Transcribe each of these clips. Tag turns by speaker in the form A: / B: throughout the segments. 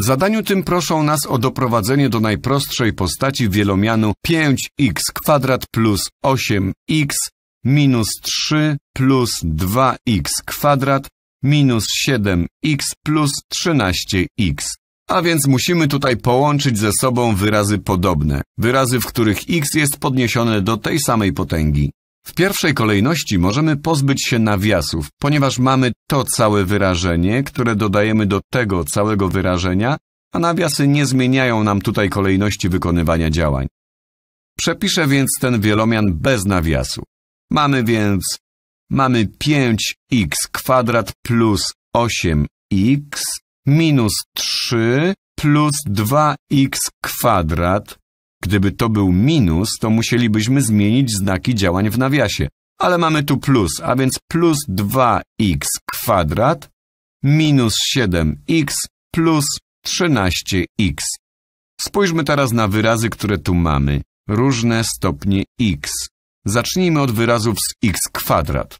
A: W zadaniu tym proszą nas o doprowadzenie do najprostszej postaci wielomianu 5x kwadrat plus 8x minus 3 plus 2x kwadrat minus 7x plus 13x. A więc musimy tutaj połączyć ze sobą wyrazy podobne, wyrazy, w których x jest podniesione do tej samej potęgi. W pierwszej kolejności możemy pozbyć się nawiasów, ponieważ mamy to całe wyrażenie, które dodajemy do tego całego wyrażenia, a nawiasy nie zmieniają nam tutaj kolejności wykonywania działań. Przepiszę więc ten wielomian bez nawiasu. Mamy więc... Mamy 5x kwadrat plus 8x minus 3 plus 2x kwadrat Gdyby to był minus, to musielibyśmy zmienić znaki działań w nawiasie. Ale mamy tu plus, a więc plus 2x kwadrat minus 7x plus 13x. Spójrzmy teraz na wyrazy, które tu mamy. Różne stopnie x. Zacznijmy od wyrazów z x kwadrat.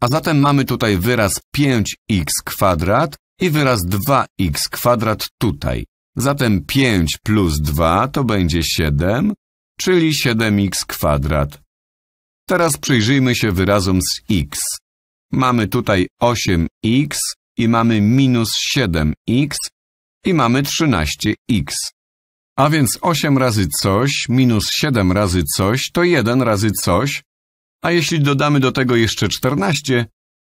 A: A zatem mamy tutaj wyraz 5x kwadrat i wyraz 2x kwadrat tutaj. Zatem 5 plus 2 to będzie 7, czyli 7x kwadrat. Teraz przyjrzyjmy się wyrazom z x. Mamy tutaj 8x i mamy minus 7x i mamy 13x. A więc 8 razy coś minus 7 razy coś to 1 razy coś, a jeśli dodamy do tego jeszcze 14,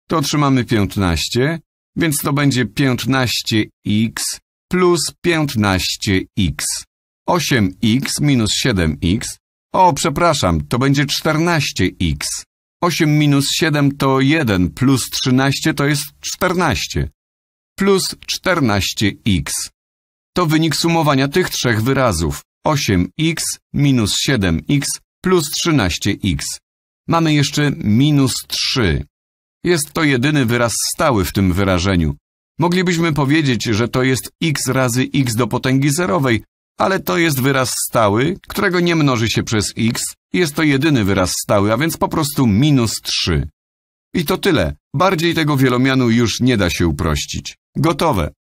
A: to otrzymamy 15, więc to będzie 15x plus 15x. 8x minus 7x. O, przepraszam, to będzie 14x. 8 minus 7 to 1, plus 13 to jest 14. Plus 14x. To wynik sumowania tych trzech wyrazów. 8x minus 7x plus 13x. Mamy jeszcze minus 3. Jest to jedyny wyraz stały w tym wyrażeniu. Moglibyśmy powiedzieć, że to jest x razy x do potęgi zerowej, ale to jest wyraz stały, którego nie mnoży się przez x, jest to jedyny wyraz stały, a więc po prostu minus 3. I to tyle. Bardziej tego wielomianu już nie da się uprościć. Gotowe.